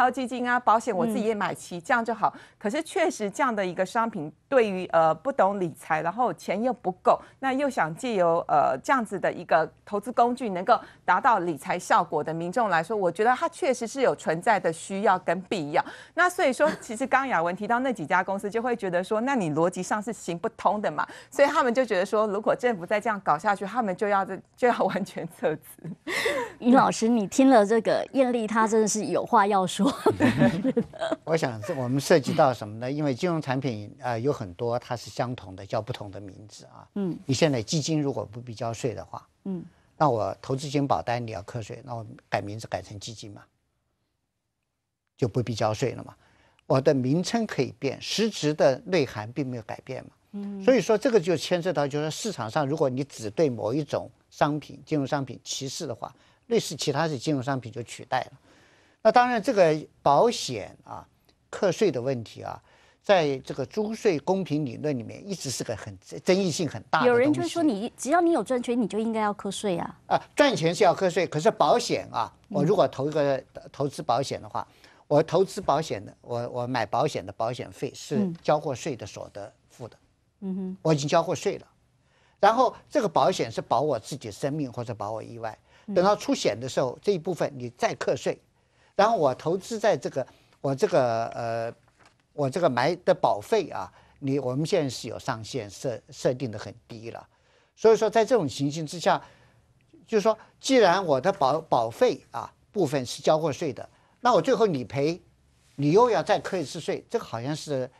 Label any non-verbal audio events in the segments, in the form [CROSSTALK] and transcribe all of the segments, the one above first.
超基金啊，保险我自己也买齐，这样就好。可是确实这样的一个商品，对于呃不懂理财，然后钱又不够，那又想借由呃这样子的一个投资工具能够达到理财效果的民众来说，我觉得它确实是有存在的需要跟必要。那所以说，其实刚雅文提到那几家公司，就会觉得说，那你逻辑上是行不通的嘛。所以他们就觉得说，如果政府再这样搞下去，他们就要这就要完全撤资。[LAUGHS] 于老师，你听了这个艳丽，她真的是有话要说。[LAUGHS] 我想，我们涉及到什么呢？因为金融产品啊有很多，它是相同的，叫不同的名字啊。嗯。你现在基金如果不必交税的话，嗯，那我投资型保单你要课税，那我改名字改成基金嘛，就不必交税了嘛。我的名称可以变，实质的内涵并没有改变嘛。嗯。所以说，这个就牵涉到，就是市场上，如果你只对某一种商品、金融商品歧视的话，类似其他的金融商品就取代了。那当然，这个保险啊，课税的问题啊，在这个租税公平理论里面，一直是个很争议性很大的。有人就说，你只要你有赚钱，你就应该要课税啊。啊，赚钱是要课税，可是保险啊，我如果投一个投资保险的话，我投资保险的，我我买保险的保险费是交过税的所得付的，嗯哼，我已经交过税了。然后这个保险是保我自己生命或者保我意外，等到出险的时候，这一部分你再课税。然后我投资在这个，我这个呃，我这个买的保费啊，你我们现在是有上限设设定的很低了，所以说在这种情形之下，就是说，既然我的保保费啊部分是交过税的，那我最后理赔，你又要再扣一次税，这个好像是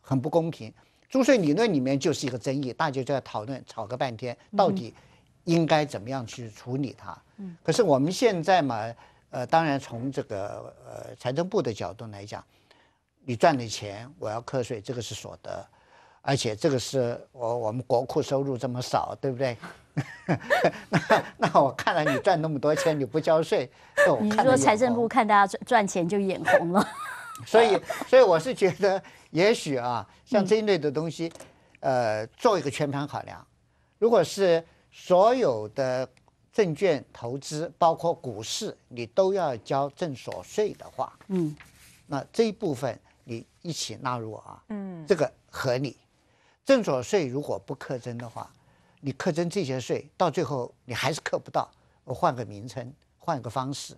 很不公平。租税理论里面就是一个争议，大家就在讨论吵个半天，到底应该怎么样去处理它。嗯，可是我们现在嘛。呃，当然，从这个呃财政部的角度来讲，你赚的钱我要课税，这个是所得，而且这个是我我们国库收入这么少，对不对？[LAUGHS] 那那我看了你赚那么多钱，你不交税，你说财政部看大家赚赚钱就眼红了。所以，所以我是觉得，也许啊，像这一类的东西，呃，做一个全盘考量，如果是所有的。证券投资包括股市，你都要交证所税的话，嗯，那这一部分你一起纳入啊，嗯，这个合理。证所税如果不课征的话，你课征这些税，到最后你还是课不到。我换个名称，换个方式，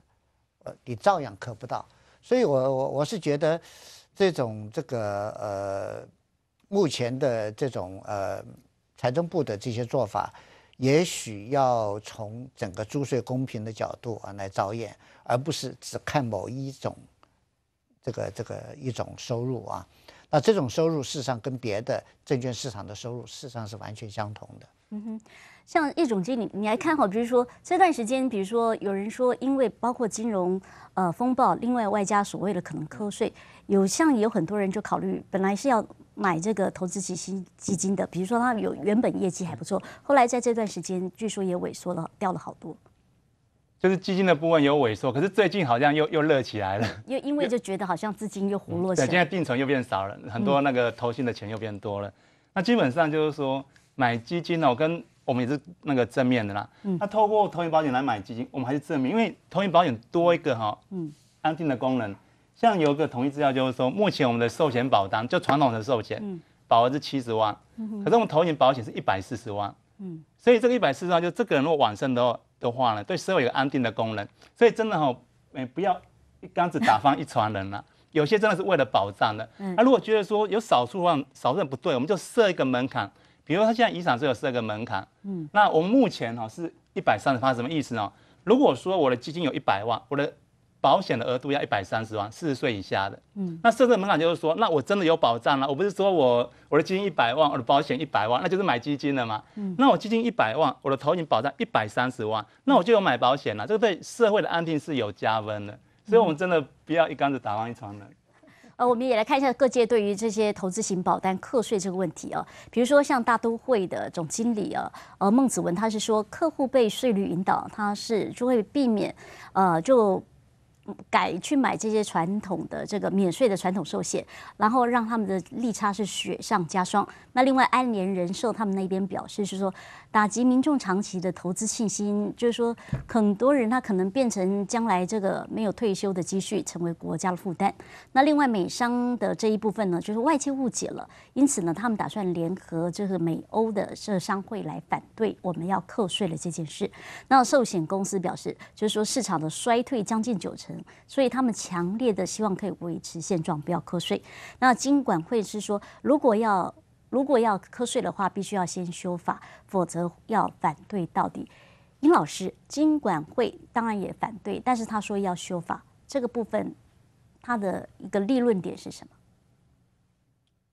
呃，你照样课不到。所以我我我是觉得，这种这个呃，目前的这种呃，财政部的这些做法。也许要从整个租税公平的角度啊来着眼，而不是只看某一种，这个这个一种收入啊，那这种收入事实上跟别的证券市场的收入事实上是完全相同的。嗯哼，像易总经理，你还看好？比如说这段时间，比如说有人说，因为包括金融呃风暴，另外外加所谓的可能扣税，有像有很多人就考虑，本来是要。买这个投资基金基金的，比如说他有原本业绩还不错，后来在这段时间据说也萎缩了，掉了好多。就是基金的部分有萎缩，可是最近好像又又热起来了。又因为就觉得好像资金又活络起来。对，现在定存又变少了，很多那个投信的钱又变多了。那基本上就是说买基金哦，跟我们也是那个正面的啦。嗯。那透过投银保险来买基金，我们还是正面，因为投银保险多一个哈，嗯，安定的功能。像有一个统一资料，就是说，目前我们的寿险保单，就传统的寿险，保额是七十万，可是我们投险保险是一百四十万，嗯，所以这个一百四十万，就这个人如果晚生的话的话呢，对社会有安定的功能，所以真的哈，哎，不要一竿子打翻一船人了，[LAUGHS] 有些真的是为了保障的，那如果觉得说有少数人少数人不对，我们就设一个门槛，比如他现在遗产只有设一个门槛，嗯，那我们目前哈是一百三十八，什么意思呢？如果说我的基金有一百万，我的保险的额度要一百三十万，四十岁以下的，嗯，那设置门槛就是说，那我真的有保障了。我不是说我我的基金一百万，我的保险一百万，那就是买基金了嘛。嗯，那我基金一百万，我的投影保障一百三十万，那我就有买保险了。这个对社会的安定是有加分的，所以我们真的不要一竿子打完一船人。呃，我们也来看一下各界对于这些投资型保单课税这个问题啊，比如说像大都会的总经理啊，呃，孟子文他是说，客户被税率引导，他是就会避免，呃，就。改去买这些传统的这个免税的传统寿险，然后让他们的利差是雪上加霜。那另外，安联人寿他们那边表示是说，打击民众长期的投资信心，就是说很多人他可能变成将来这个没有退休的积蓄成为国家的负担。那另外，美商的这一部分呢，就是外界误解了，因此呢，他们打算联合就是美欧的社商会来反对我们要扣税的这件事。那寿险公司表示，就是说市场的衰退将近九成。所以他们强烈的希望可以维持现状，不要瞌睡。那经管会是说，如果要如果要瞌睡的话，必须要先修法，否则要反对到底。殷老师，经管会当然也反对，但是他说要修法，这个部分他的一个立论点是什么？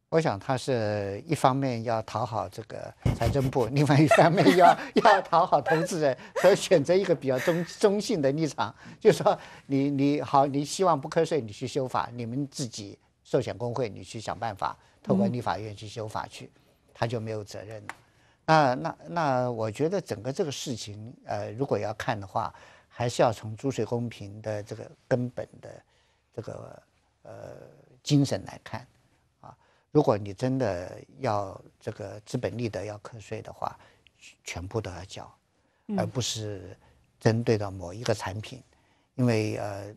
我想，他是一方面要讨好这个财政部，另外一方面要 [LAUGHS] 要讨好投资人，所以选择一个比较中中性的立场，就是说，你你好，你希望不瞌睡，你去修法，你们自己寿险工会，你去想办法，透过立法院去修法去，他就没有责任了。那那那，我觉得整个这个事情，呃，如果要看的话，还是要从诸税公平的这个根本的这个呃精神来看。如果你真的要这个资本利得要课税的话，全部都要交，而不是针对到某一个产品，因为呃，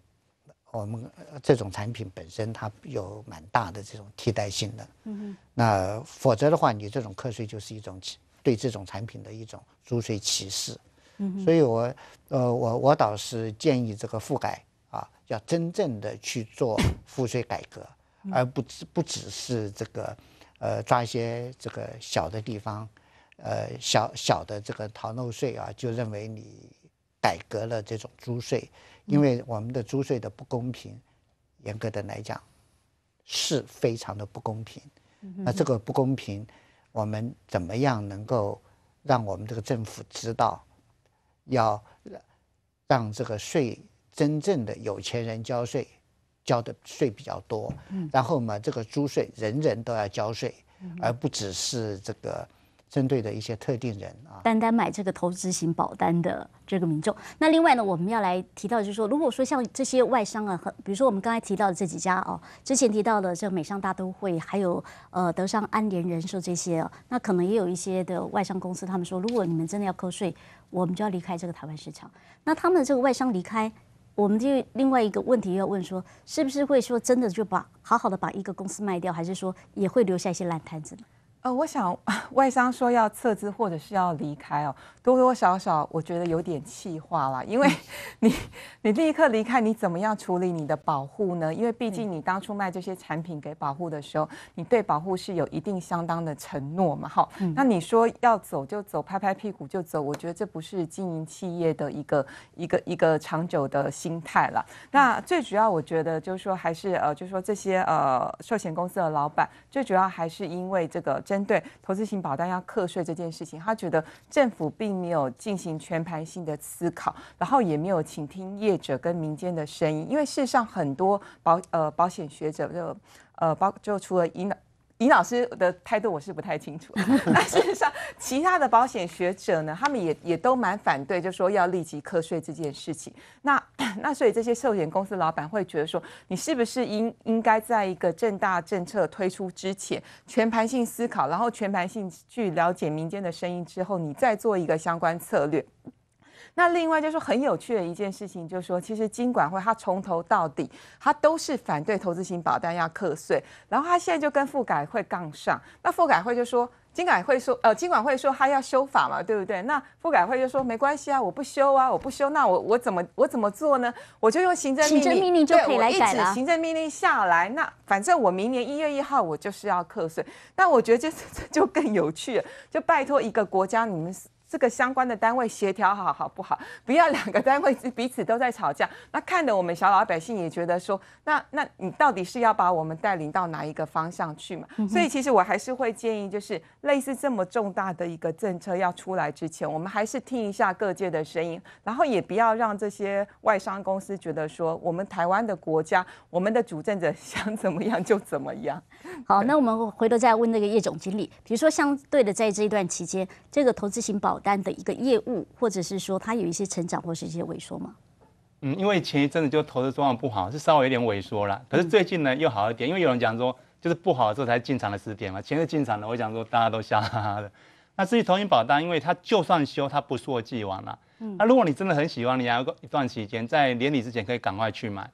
我们这种产品本身它有蛮大的这种替代性的。嗯那否则的话，你这种课税就是一种对这种产品的一种租税歧视。嗯所以我呃我我倒是建议这个覆盖啊，要真正的去做税改革。而不只不只是这个，呃，抓一些这个小的地方，呃，小小的这个逃漏税啊，就认为你改革了这种租税，因为我们的租税的不公平，严格的来讲是非常的不公平。那这个不公平，我们怎么样能够让我们这个政府知道，要让这个税真正的有钱人交税？交的税比较多，然后嘛，这个租税人人都要交税，而不只是这个针对的一些特定人啊。单单买这个投资型保单的这个民众，那另外呢，我们要来提到就是说，如果说像这些外商啊，很比如说我们刚才提到的这几家哦，之前提到的这美商大都会，还有呃德商安联人寿这些哦，那可能也有一些的外商公司，他们说如果你们真的要扣税，我们就要离开这个台湾市场。那他们的这个外商离开。我们就另外一个问题要问说，是不是会说真的就把好好的把一个公司卖掉，还是说也会留下一些烂摊子呢？呃，我想 [LAUGHS] 外商说要撤资或者是要离开哦，多多少少我觉得有点气化了，因为 [LAUGHS] 你你立刻离开，你怎么样处理你的保护呢？因为毕竟你当初卖这些产品给保护的时候，你对保护是有一定相当的承诺嘛，好，那你说要走就走，拍拍屁股就走，我觉得这不是经营企业的一个一个一个长久的心态了。那最主要我觉得就是说还是呃，就是说这些呃寿险公司的老板，最主要还是因为这个。针对投资型保单要课税这件事情，他觉得政府并没有进行全盘性的思考，然后也没有倾听业者跟民间的声音，因为事实上很多保呃保险学者就呃包就除了引导。尹老师的态度我是不太清楚，那 [LAUGHS] 事实上，其他的保险学者呢，他们也也都蛮反对，就说要立即课税这件事情。那那所以这些寿险公司老板会觉得说，你是不是应应该在一个正大政策推出之前，全盘性思考，然后全盘性去了解民间的声音之后，你再做一个相关策略。那另外就是说很有趣的一件事情，就是说其实金管会他从头到底他都是反对投资型保单要课税，然后他现在就跟副改会杠上。那副改会就说，金改会说，呃，金管会说他要修法嘛，对不对？那副改会就说没关系啊，我不修啊，我不修，那我我怎么我怎么做呢？我就用行政命令，行政命令就可以来宰了。行政命令下来，那反正我明年一月一号我就是要课税。那我觉得这 [LAUGHS] 这就更有趣，了，就拜托一个国家你们。这个相关的单位协调好好不好？不要两个单位彼此都在吵架，那看得我们小老百姓也觉得说，那那你到底是要把我们带领到哪一个方向去嘛？所以其实我还是会建议，就是类似这么重大的一个政策要出来之前，我们还是听一下各界的声音，然后也不要让这些外商公司觉得说，我们台湾的国家，我们的主政者想怎么样就怎么样。[LAUGHS] 好，那我们回头再问那个叶总经理，比如说相对的在这一段期间，这个投资型保。单的一个业务，或者是说它有一些成长，或是一些萎缩吗？嗯，因为前一阵子就投资状况不好，是稍微有点萎缩了。可是最近呢又好一点，因为有人讲说，就是不好的时候才进场的时点嘛，前日进场的，我想说大家都笑哈哈的。那至于投银保单，因为它就算修，它不落既往了。嗯，那如果你真的很喜欢，你啊，一段时间在年底之前可以赶快去买。